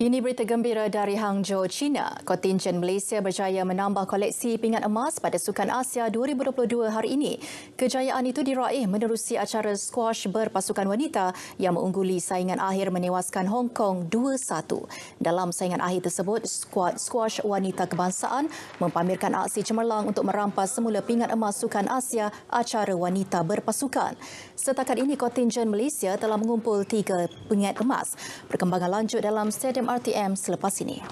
Ini berita gembira dari Hangzhou, China. Kontingen Malaysia berjaya menambah koleksi pingat emas pada Sukan Asia 2022 hari ini. Kejayaan itu diraih menerusi acara squash berpasukan wanita yang mengungguli saingan akhir menewaskan Hong Kong 2-1. Dalam saingan akhir tersebut, skuad squash wanita kebangsaan mempamerkan aksi cemerlang untuk merampas semula pingat emas Sukan Asia acara wanita berpasukan. Setakat ini, kontingen Malaysia telah mengumpul tiga pingat emas. Perkembangan lanjut dalam stadium RTM selepas ini.